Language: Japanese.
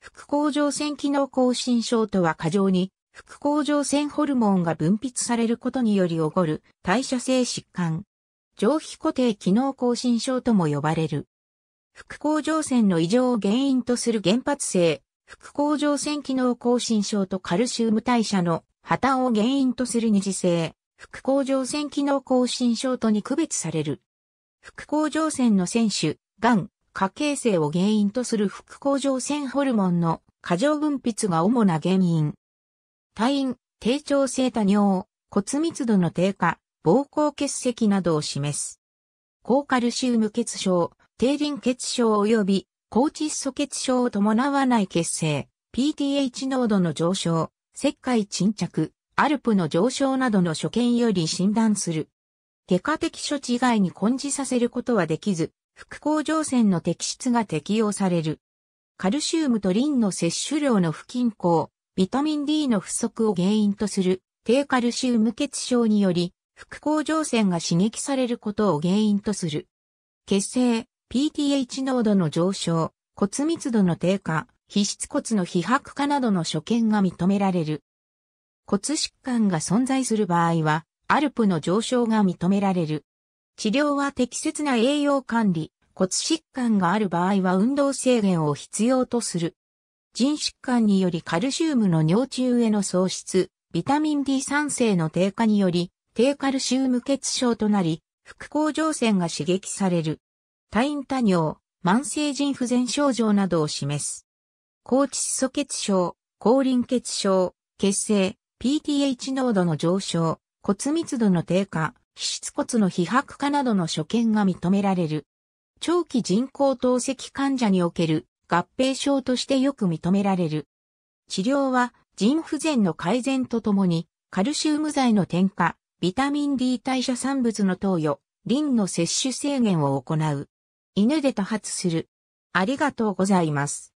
副甲状腺機能亢進症とは過剰に、副甲状腺ホルモンが分泌されることにより起こる代謝性疾患。上皮固定機能亢進症とも呼ばれる。副甲状腺の異常を原因とする原発性、副甲状腺機能亢進症とカルシウム代謝の破綻を原因とする二次性、副甲状腺機能亢進症とに区別される。副甲状腺の手腫、癌、家系性を原因とする副甲状腺ホルモンの過剰分泌が主な原因。退院、低調性多尿、骨密度の低下、膀胱結石などを示す。高カルシウム血症、低ン血症及び高窒素血症を伴わない血清、PTH 濃度の上昇、石灰沈着、アルプの上昇などの所見より診断する。外科的処置以外に根治させることはできず、副甲状腺の摘出が適用される。カルシウムとリンの摂取量の不均衡、ビタミン D の不足を原因とする低カルシウム血症により、副甲状腺が刺激されることを原因とする。血清、PTH 濃度の上昇、骨密度の低下、皮質骨の皮白化などの所見が認められる。骨疾患が存在する場合は、アルプの上昇が認められる。治療は適切な栄養管理、骨疾患がある場合は運動制限を必要とする。腎疾患によりカルシウムの尿中への喪失、ビタミン D3 性の低下により、低カルシウム血症となり、副甲状腺が刺激される。多因多尿、慢性腎不全症状などを示す。高窒素血症、高輪血症、血清、PTH 濃度の上昇、骨密度の低下、皮質骨の被白化などの所見が認められる。長期人工透析患者における合併症としてよく認められる。治療は腎不全の改善とともに、カルシウム剤の添加、ビタミン D 代謝産物の投与、リンの摂取制限を行う。犬で多発する。ありがとうございます。